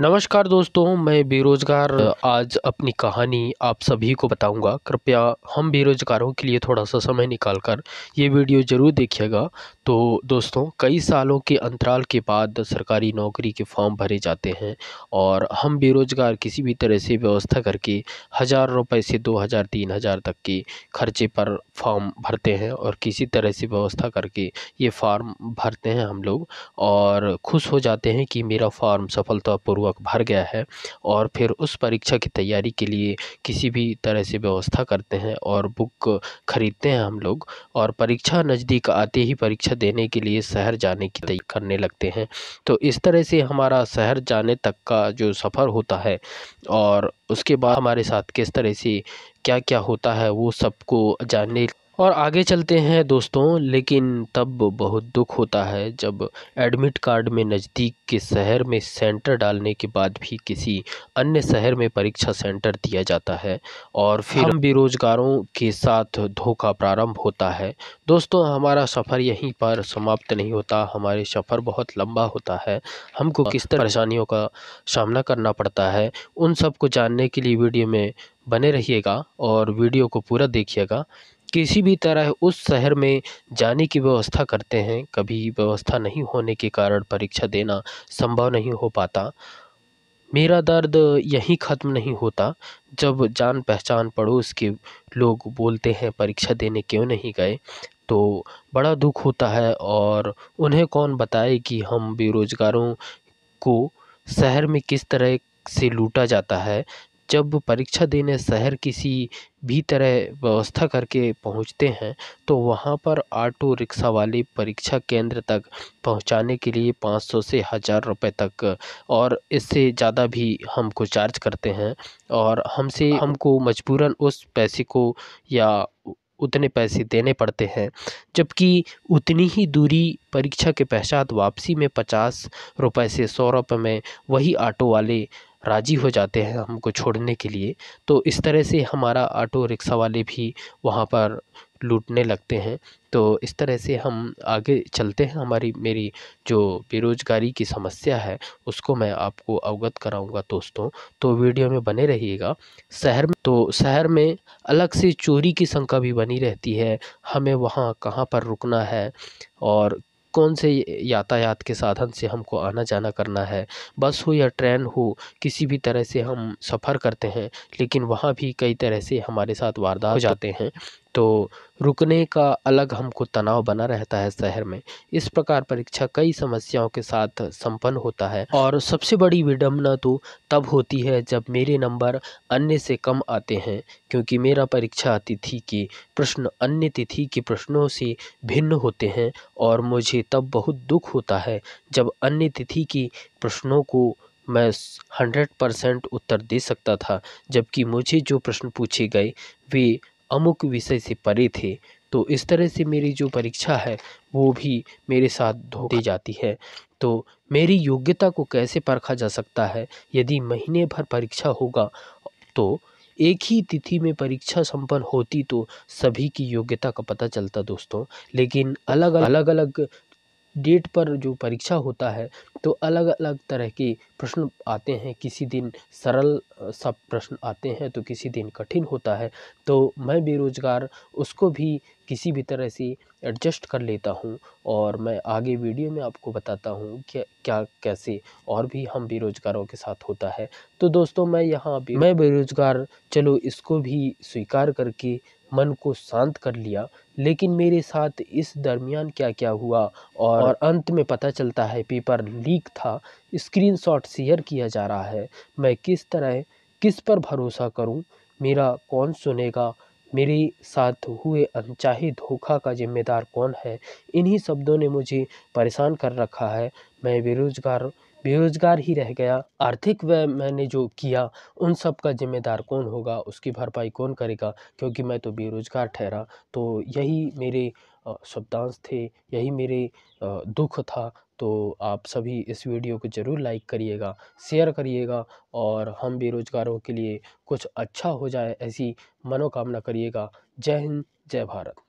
नमस्कार दोस्तों मैं बेरोज़गार आज अपनी कहानी आप सभी को बताऊंगा कृपया हम बेरोज़गारों के लिए थोड़ा सा समय निकाल कर ये वीडियो ज़रूर देखिएगा तो दोस्तों कई सालों के अंतराल के बाद सरकारी नौकरी के फॉर्म भरे जाते हैं और हम बेरोज़गार किसी भी तरह से व्यवस्था करके हज़ार रुपए से दो हज़ार तीन हज़ार तक के खर्चे पर फॉर्म भरते हैं और किसी तरह से व्यवस्था करके ये फॉर्म भरते हैं हम लोग और खुश हो जाते हैं कि मेरा फॉर्म सफलतापूर्वक भर गया है और फिर उस परीक्षा की तैयारी के लिए किसी भी तरह से व्यवस्था करते हैं और बुक ख़रीदते हैं हम लोग और परीक्षा नज़दीक आते ही परीक्षा देने के लिए शहर जाने की तैयारी करने लगते हैं तो इस तरह से हमारा शहर जाने तक का जो सफ़र होता है और उसके बाद हमारे साथ किस तरह से क्या क्या होता है वो सबको जानने और आगे चलते हैं दोस्तों लेकिन तब बहुत दुख होता है जब एडमिट कार्ड में नज़दीक के शहर में सेंटर डालने के बाद भी किसी अन्य शहर में परीक्षा सेंटर दिया जाता है और फिर हम हाँ। बेरोज़गारों के साथ धोखा प्रारंभ होता है दोस्तों हमारा सफ़र यहीं पर समाप्त नहीं होता हमारे सफ़र बहुत लंबा होता है हमको किस तरह परेशानियों का सामना करना पड़ता है उन सब को जानने के लिए वीडियो में बने रहिएगा और वीडियो को पूरा देखिएगा किसी भी तरह उस शहर में जाने की व्यवस्था करते हैं कभी व्यवस्था नहीं होने के कारण परीक्षा देना संभव नहीं हो पाता मेरा दर्द यहीं ख़त्म नहीं होता जब जान पहचान पड़ोस के लोग बोलते हैं परीक्षा देने क्यों नहीं गए तो बड़ा दुख होता है और उन्हें कौन बताए कि हम बेरोज़गारों को शहर में किस तरह से लूटा जाता है जब परीक्षा देने शहर किसी भी तरह व्यवस्था करके पहुँचते हैं तो वहाँ पर ऑटो रिक्शा वाले परीक्षा केंद्र तक पहुँचाने के लिए पाँच सौ से हज़ार रुपये तक और इससे ज़्यादा भी हमको चार्ज करते हैं और हमसे हमको मजबूरन उस पैसे को या उतने पैसे देने पड़ते हैं जबकि उतनी ही दूरी परीक्षा के पश्चात वापसी में पचास रुपए से सौ रुपए में वही ऑटो वाले राज़ी हो जाते हैं हमको छोड़ने के लिए तो इस तरह से हमारा ऑटो रिक्शा वाले भी वहाँ पर लूटने लगते हैं तो इस तरह से हम आगे चलते हैं हमारी मेरी जो बेरोज़गारी की समस्या है उसको मैं आपको अवगत कराऊंगा दोस्तों तो वीडियो में बने रहिएगा शहर में तो शहर में अलग से चोरी की शंका भी बनी रहती है हमें वहाँ कहाँ पर रुकना है और कौन से यातायात के साधन से हमको आना जाना करना है बस हो या ट्रेन हो किसी भी तरह से हम सफ़र करते हैं लेकिन वहाँ भी कई तरह से हमारे साथ वारदात हो अच्छा। जाते हैं तो रुकने का अलग हमको तनाव बना रहता है शहर में इस प्रकार परीक्षा कई समस्याओं के साथ संपन्न होता है और सबसे बड़ी विडम्बना तो तब होती है जब मेरे नंबर अन्य से कम आते हैं क्योंकि मेरा परीक्षा तिथि के प्रश्न अन्य तिथि के प्रश्नों से भिन्न होते हैं और मुझे तब बहुत दुख होता है जब अन्य तिथि के प्रश्नों को मैं हंड्रेड परसेंट उत्तर दे सकता था जबकि मुझे जो प्रश्न पूछे गए वे अमुक विषय से परे थे तो इस तरह से मेरी जो परीक्षा है वो भी मेरे साथ दी हाँ। जाती है तो मेरी योग्यता को कैसे परखा जा सकता है यदि महीने भर परीक्षा होगा तो एक ही तिथि में परीक्षा संपन्न होती तो सभी की योग्यता का पता चलता दोस्तों लेकिन अलग हाँ। अलग अलग डेट पर जो परीक्षा होता है तो अलग अलग तरह के प्रश्न आते हैं किसी दिन सरल सब प्रश्न आते हैं तो किसी दिन कठिन होता है तो मैं बेरोज़गार उसको भी किसी भी तरह से एडजस्ट कर लेता हूँ और मैं आगे वीडियो में आपको बताता हूँ क्या क्या कैसे और भी हम बेरोज़गारों के साथ होता है तो दोस्तों मैं यहाँ मैं बेरोज़गार चलो इसको भी स्वीकार करके मन को शांत कर लिया लेकिन मेरे साथ इस दरमियान क्या क्या हुआ और अंत में पता चलता है पेपर लीक था स्क्रीनशॉट शेयर किया जा रहा है मैं किस तरह किस पर भरोसा करूं मेरा कौन सुनेगा मेरे साथ हुए अनचाहे धोखा का जिम्मेदार कौन है इन्हीं शब्दों ने मुझे परेशान कर रखा है मैं बेरोज़गार बेरोज़गार ही रह गया आर्थिक व्यय मैंने जो किया उन सब का जिम्मेदार कौन होगा उसकी भरपाई कौन करेगा क्योंकि मैं तो बेरोज़गार ठहरा तो यही मेरे शब्दांश थे यही मेरे दुख था तो आप सभी इस वीडियो को ज़रूर लाइक करिएगा शेयर करिएगा और हम बेरोज़गारों के लिए कुछ अच्छा हो जाए ऐसी मनोकामना करिएगा जय हिंद जय भारत